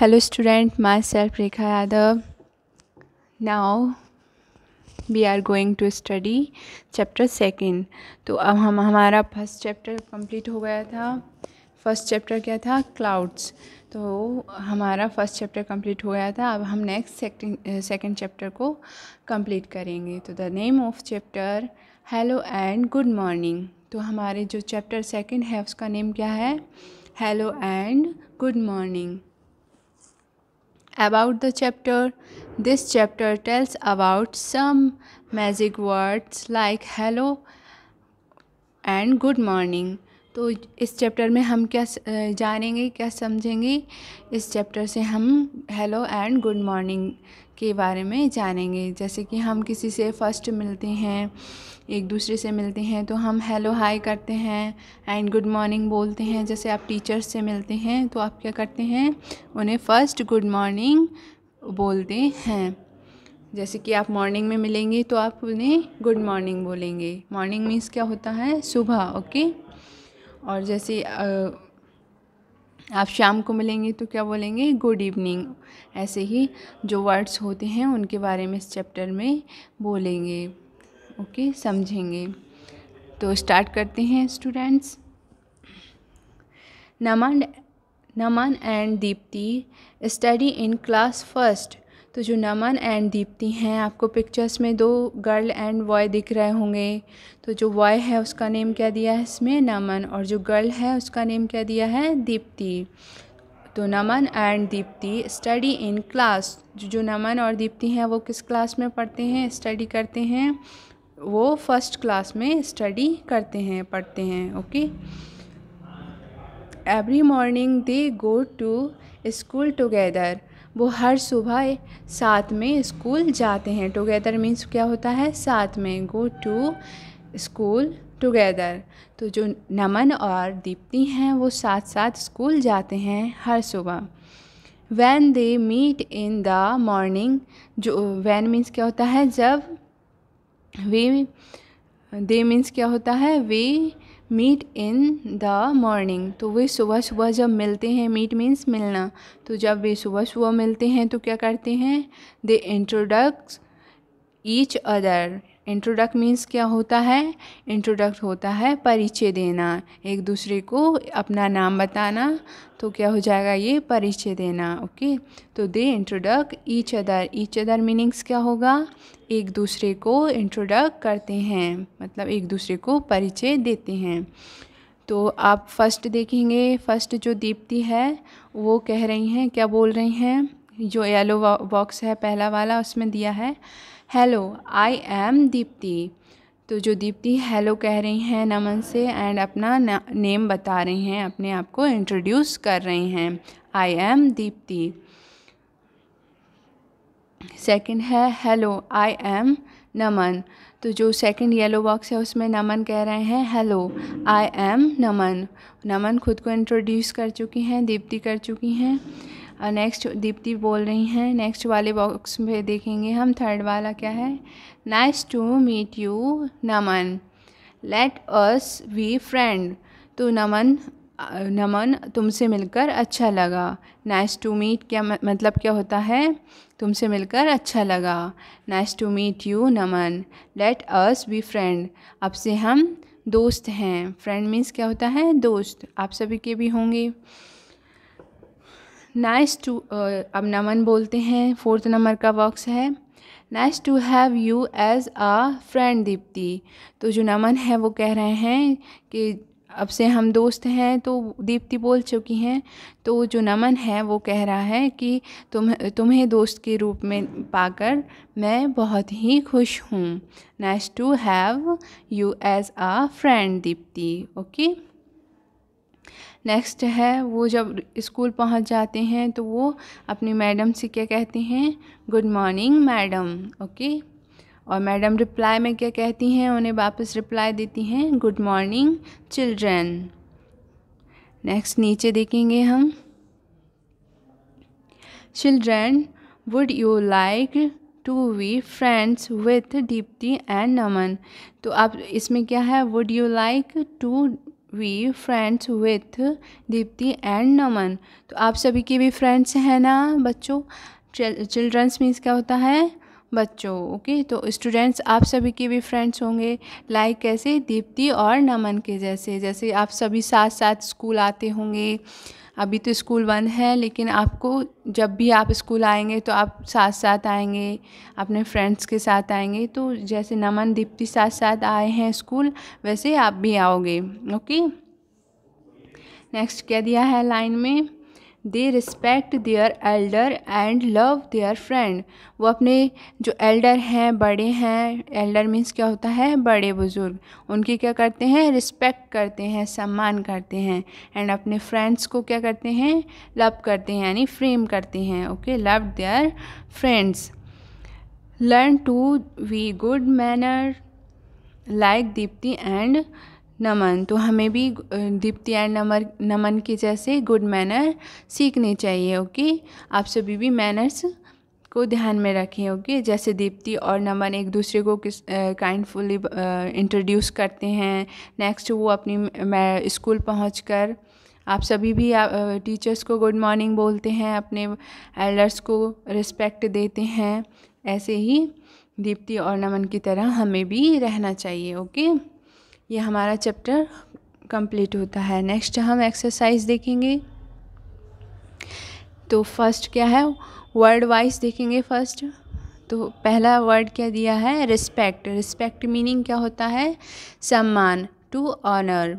Hello student myself Rekha Yadav now we are going to study chapter second तो अब हम हमारा फर्स्ट चैप्टर कंप्लीट हो गया था फर्स्ट चैप्टर क्या था क्लाउड्स तो हमारा फर्स्ट चैप्टर कंप्लीट हो गया था अब हम नेक्स्ट सेकेंड चैप्टर को कंप्लीट करेंगे तो the name of chapter hello and good morning तो हमारे जो चैप्टर सेकेंड है उसका नेम क्या है hello and good morning about the chapter this chapter tells about some magic words like hello and good morning तो इस चैप्टर में हम क्या जानेंगे क्या समझेंगे इस चैप्टर से हम हेलो एंड गुड मॉर्निंग के बारे में जानेंगे जैसे कि हम किसी से फर्स्ट मिलते हैं एक दूसरे से मिलते हैं तो हम हेलो हाय करते हैं एंड गुड मॉर्निंग बोलते हैं जैसे आप टीचर्स से मिलते हैं तो आप क्या करते हैं उन्हें फ़र्स्ट गुड मॉर्निंग बोलते हैं जैसे कि आप मॉर्निंग में मिलेंगे तो आप उन्हें गुड मॉर्निंग बोलेंगे मॉर्निंग मीन्स क्या होता है सुबह ओके okay? और जैसे आप शाम को मिलेंगे तो क्या बोलेंगे गुड इवनिंग ऐसे ही जो वर्ड्स होते हैं उनके बारे में इस चैप्टर में बोलेंगे ओके समझेंगे तो स्टार्ट करते हैं students Naman Naman and Deepti study in class first तो जो नमन एंड दीप्ति हैं आपको पिक्चर्स में दो गर्ल एंड बॉय दिख रहे होंगे तो जो बॉय है उसका नेम क्या दिया है इसमें नमन और जो गर्ल है उसका नेम क्या दिया है दीप्ति तो Naman and Deepti study in class जो जो नमन और दीप्ति हैं वो किस क्लास में पढ़ते हैं स्टडी करते हैं वो फर्स्ट क्लास में स्टडी करते हैं पढ़ते हैं okay every morning they go to school together वो हर सुबह साथ में स्कूल जाते हैं टुगेदर मीन्स क्या होता है साथ में गो टू स्कूल टुगेदर तो जो नमन और दीप्ति हैं वो साथ साथ स्कूल जाते हैं हर सुबह when they meet in the morning जो वैन मीन्स क्या होता है जब वे दे मीन्स क्या होता है they meet in the morning तो वे सुबह सुबह जब मिलते हैं मीट मीन्स मिलना तो जब वे सुबह सुबह मिलते हैं तो क्या करते हैं they introduce each other introduce means क्या होता है इंट्रोडक्ट होता है परिचय देना एक दूसरे को अपना नाम बताना तो क्या हो जाएगा ये परिचय देना ओके तो they introduce each other each other meanings क्या होगा एक दूसरे को इंट्रोडक्ट करते हैं मतलब एक दूसरे को परिचय देते हैं तो आप फर्स्ट देखेंगे फर्स्ट जो दीप्ति है वो कह रही हैं क्या बोल रही हैं जो येलो बॉक्स है पहला वाला उसमें दिया है हेलो आई एम दीप्ति तो जो दीप्ति हेलो कह रही हैं नमन से एंड अपना नेम बता रही हैं अपने आप को इंट्रोड्यूस कर रही हैं आई एम दीप्ति सेकंड है हेलो आई एम नमन तो जो सेकंड येलो बॉक्स है उसमें नमन कह रहे हैं हेलो आई एम नमन नमन खुद को इंट्रोड्यूस कर चुकी हैं दीप्ति कर चुकी हैं नेक्स्ट दीप्ति बोल रही हैं नेक्स्ट वाले बॉक्स में देखेंगे हम थर्ड वाला क्या है nice to meet you Naman let us be friend तो नमन नमन तुमसे मिलकर अच्छा लगा नाइस टू मीट क्या मतलब क्या होता है तुमसे मिलकर अच्छा लगा nice to meet you Naman let us be friend अब से हम दोस्त हैं फ्रेंड मीन्स क्या होता है दोस्त आप सभी के भी होंगे नाइस टू uh, अब नमन बोलते हैं फोर्थ नंबर का बॉक्स है nice to have you as a friend Deepti तो जो नमन है वो कह रहे हैं कि अब से हम दोस्त हैं तो दीप्ति बोल चुकी हैं तो जो नमन है वो कह रहा है कि तुम तुम्हें दोस्त के रूप में पाकर मैं बहुत ही खुश हूँ nice to have you as a friend Deepti okay next है वो जब स्कूल पहुंच जाते हैं तो वो अपनी मैडम से क्या कहते हैं गुड मॉर्निंग मैडम ओके और मैडम रिप्लाई में क्या कहती हैं उन्हें वापस रिप्लाई देती हैं गुड मॉर्निंग चिल्ड्रेन नेक्स्ट नीचे देखेंगे हम children would you like to be friends with Deepti and Naman तो आप इसमें क्या है would you like to be friends with Deepti and Naman तो आप सभी के भी फ्रेंड्स हैं ना बच्चों चिल्ड्रंस मीन्स क्या होता है बच्चों ओके तो स्टूडेंट्स आप सभी के भी फ्रेंड्स होंगे लाइक कैसे दीप्ति और नमन के जैसे जैसे आप सभी साथ साथ स्कूल आते होंगे अभी तो स्कूल बंद है लेकिन आपको जब भी आप स्कूल आएंगे तो आप साथ साथ आएंगे अपने फ्रेंड्स के साथ आएंगे तो जैसे नमन दीप्ति साथ साथ आए हैं स्कूल वैसे आप भी आओगे ओके नेक्स्ट क्या दिया है लाइन में they respect their elder and love their friend वो अपने जो एल्डर हैं बड़े हैं एल्डर मीन्स क्या होता है बड़े बुज़ुर्ग उनकी क्या करते हैं रिस्पेक्ट करते हैं सम्मान करते हैं एंड अपने फ्रेंड्स को क्या करते हैं लव करते हैं यानी फ्रेम करते हैं okay love their friends learn to be good manner like Deepti and Naman तो हमें भी दीप्ति एंड नमर नमन के जैसे गुड मैनर सीखने चाहिए ओके आप सभी भी मैनर्स को ध्यान में रखें ओके जैसे दीप्ति और नमन एक दूसरे को किस काइंडफुली इंट्रोड्यूस करते हैं नेक्स्ट वो अपनी स्कूल पहुँच कर आप सभी भी टीचर्स को गुड मॉर्निंग बोलते हैं अपने एल्डर्स को रिस्पेक्ट देते हैं ऐसे ही दीप्ति और नमन की तरह हमें भी रहना चाहिए ओके ये हमारा चैप्टर कंप्लीट होता है नेक्स्ट हम एक्सरसाइज देखेंगे तो फर्स्ट क्या है वर्ड वाइज देखेंगे फर्स्ट तो पहला वर्ड क्या दिया है रिस्पेक्ट रिस्पेक्ट मीनिंग क्या होता है सम्मान टू ऑनर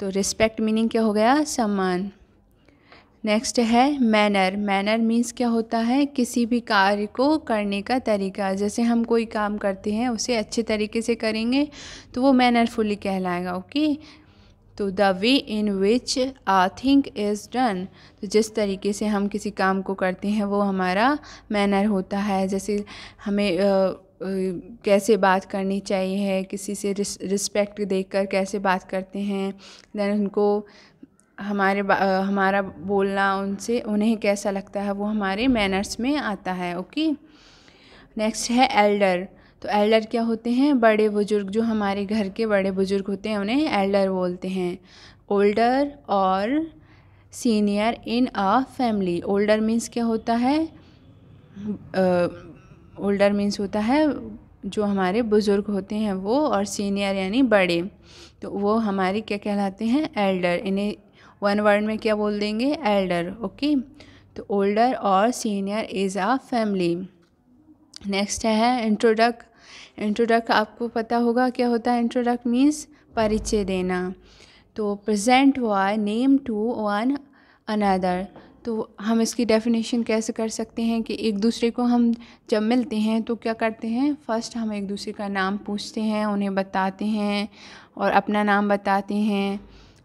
तो रिस्पेक्ट मीनिंग क्या हो गया सम्मान नेक्स्ट है मैनर मैनर मीन्स क्या होता है किसी भी कार्य को करने का तरीका जैसे हम कोई काम करते हैं उसे अच्छे तरीके से करेंगे तो वो मैनरफुली कहलाएगा ओके तो the way in which a thing is done तो जिस तरीके से हम किसी काम को करते हैं वो हमारा मैनर होता है जैसे हमें आ, कैसे बात करनी चाहिए किसी से रिस्पेक्ट देकर कैसे बात करते हैं देन उनको हमारे हमारा बोलना उनसे उन्हें कैसा लगता है वो हमारे मैनर्स में आता है ओके नेक्स्ट है एल्डर तो एल्डर क्या होते हैं बड़े बुज़ुर्ग जो हमारे घर के बड़े बुज़ुर्ग होते हैं उन्हें एल्डर बोलते हैं ओल्डर और senior in a family older means क्या होता है ओल्डर मीन्स होता है जो हमारे बुज़ुर्ग होते हैं वो और सीनियर यानी बड़े तो वो हमारे क्या कहलाते हैं एल्डर इन्हें वन वर्ड में क्या बोल देंगे एल्डर ओके तो ओल्डर और senior is a family next है इंट्रोडक्ट इंट्रोडक्ट आपको पता होगा क्या होता है इंट्रोडक्ट मीन्स परिचय देना तो प्रजेंट हुआ नेम टू वन अनदर तो हम इसकी डेफिनेशन कैसे कर सकते हैं कि एक दूसरे को हम जब मिलते हैं तो क्या करते हैं फ़र्स्ट हम एक दूसरे का नाम पूछते हैं उन्हें बताते हैं और अपना नाम बताते हैं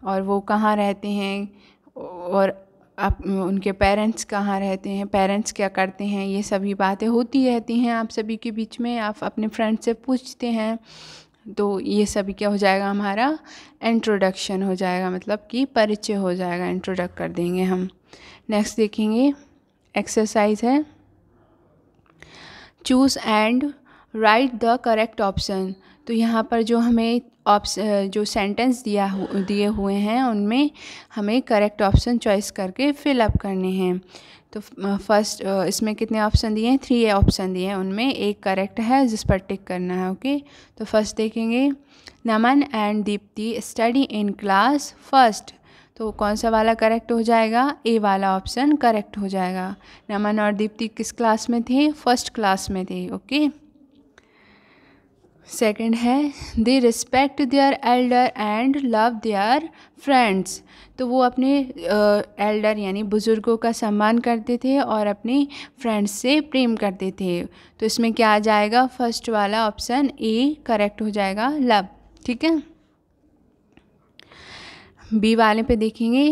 और वो कहाँ रहते हैं और आप उनके पेरेंट्स कहाँ रहते हैं पेरेंट्स क्या करते हैं ये सभी बातें होती रहती हैं आप सभी के बीच में आप अपने फ्रेंड से पूछते हैं तो ये सभी क्या हो जाएगा हमारा इंट्रोडक्शन हो जाएगा मतलब कि परिचय हो जाएगा इंट्रोडक्ट कर देंगे हम नेक्स्ट देखेंगे एक्सरसाइज है choose and write the correct option तो यहाँ पर जो हमें ऑप्शन जो सेंटेंस दिया हु, दिए हुए हैं उनमें हमें करेक्ट ऑप्शन चॉइस करके फिल अप करने हैं तो फर्स्ट इसमें कितने ऑप्शन दिए हैं थ्री ऑप्शन दिए हैं उनमें एक करेक्ट है जिस पर टिक करना है ओके तो फर्स्ट देखेंगे Naman and Deepti study in class first तो कौन सा वाला करेक्ट हो जाएगा ए वाला ऑप्शन करेक्ट हो जाएगा नमन और दीप्ति किस क्लास में थे फर्स्ट क्लास में थे ओके okay? सेकंड है they respect their elder and love their friends तो वो अपने एल्डर यानी बुज़ुर्गों का सम्मान करते थे और अपने फ्रेंड्स से प्रेम करते थे तो इसमें क्या आ जाएगा फर्स्ट वाला ऑप्शन ए करेक्ट हो जाएगा लव ठीक है बी वाले पे देखेंगे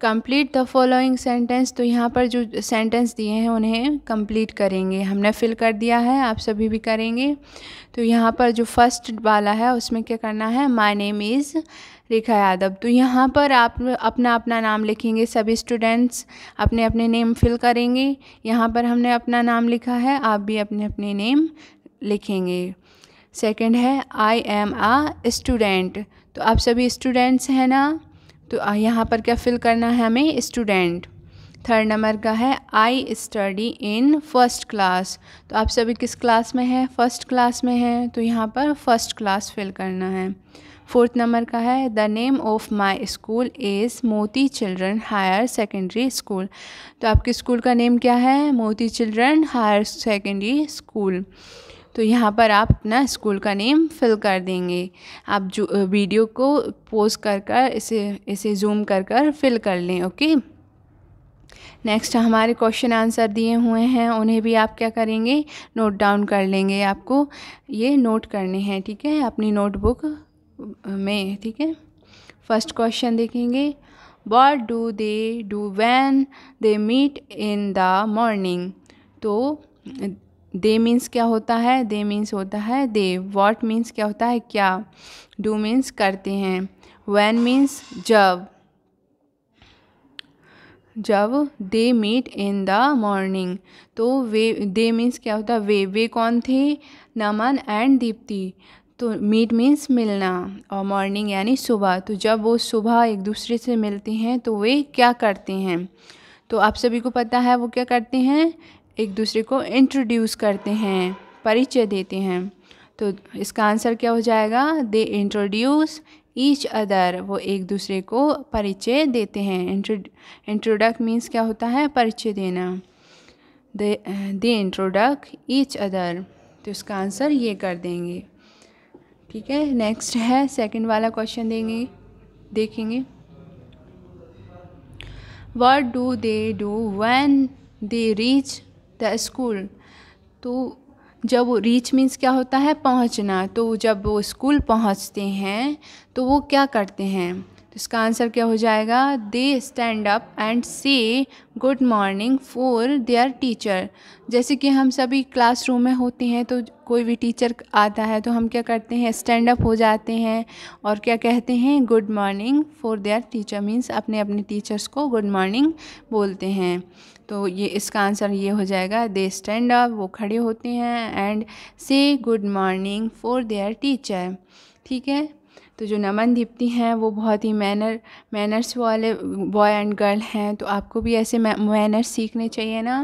कंप्लीट द फॉलोइंग सेंटेंस तो यहाँ पर जो सेंटेंस दिए हैं उन्हें कंप्लीट करेंगे हमने फिल कर दिया है आप सभी भी करेंगे तो यहाँ पर जो फर्स्ट वाला है उसमें क्या करना है my name is Rekha Yadav तो यहाँ पर आप अपना अपना नाम लिखेंगे सभी स्टूडेंट्स अपने अपने नेम फिल करेंगे यहाँ पर हमने अपना नाम लिखा है आप भी अपने अपने नेम लिखेंगे सेकेंड है आई एम आ स्टूडेंट तो आप सभी स्टूडेंट्स हैं ना तो यहाँ पर क्या फिल करना है हमें स्टूडेंट थर्ड नंबर का है I study in first class तो आप सभी किस क्लास में हैं फर्स्ट क्लास में हैं तो यहाँ पर फर्स्ट क्लास फिल करना है फोर्थ नंबर का है the name of my school is Moti children higher secondary school तो आपके स्कूल का नेम क्या है मोती चिल्ड्रन हायर सेकेंडरी स्कूल तो यहाँ पर आप अपना स्कूल का नेम फिल कर देंगे आप जो वीडियो को पोज कर कर इसे इसे जूम कर कर फिल कर लें ओके नेक्स्ट हमारे क्वेश्चन आंसर दिए हुए हैं उन्हें भी आप क्या करेंगे नोट डाउन कर लेंगे आपको ये नोट करने हैं ठीक है अपनी नोटबुक में ठीक है फर्स्ट क्वेश्चन देखेंगे what do they do when they meet in the morning तो दे मीन्स क्या होता है दे मीन्स होता है दे वॉट मीन्स क्या होता है क्या डू मीन्स करते हैं वैन मीन्स जब जब they meet in the morning तो वे दे मीन्स क्या होता है वे वे कौन थे नमन एंड दीप्ति तो मीट मीन्स मिलना और मॉर्निंग यानी सुबह तो जब वो सुबह एक दूसरे से मिलते हैं तो वे क्या करते हैं तो आप सभी को पता है वो क्या करते हैं एक दूसरे को इंट्रोड्यूस करते हैं परिचय देते हैं तो इसका आंसर क्या हो जाएगा दे इंट्रोड्यूस ईच अदर वो एक दूसरे को परिचय देते हैं इंट्रोडक्ट मीन्स क्या होता है परिचय देना दे दे इंट्रोडक्ट ईच अदर तो इसका आंसर ये कर देंगे ठीक है नेक्स्ट है सेकंड वाला क्वेश्चन देंगे देखेंगे what do they do when they reach the school तो जब वो रीच मीन्स क्या होता है पहुंचना तो जब वो स्कूल पहुंचते हैं तो वो क्या करते हैं तो इसका आंसर क्या हो जाएगा they stand up and say good morning for their teacher जैसे कि हम सभी क्लासरूम में होते हैं तो कोई भी टीचर आता है तो हम क्या करते हैं स्टैंड अप हो जाते हैं और क्या कहते हैं good morning for their teacher means अपने अपने टीचर्स को गुड मॉर्निंग बोलते हैं तो ये इसका आंसर ये हो जाएगा दे स्टैंड अप वो खड़े होते हैं and say good morning for their teacher ठीक है तो जो नमन दीप्ति हैं वो बहुत ही मैनर मैनर्स वाले बॉय एंड गर्ल हैं तो आपको भी ऐसे मैनर्स सीखने चाहिए ना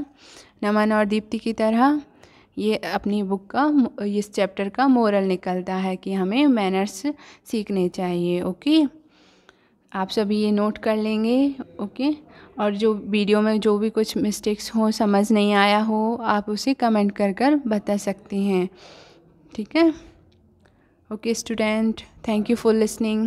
नमन और दीप्ति की तरह ये अपनी बुक का इस चैप्टर का मोरल निकलता है कि हमें मैनर्स सीखने चाहिए ओके आप सभी ये नोट कर लेंगे ओके और जो वीडियो में जो भी कुछ मिस्टेक्स हो समझ नहीं आया हो आप उसे कमेंट कर कर बता सकती हैं ठीक है okay student thank you for listening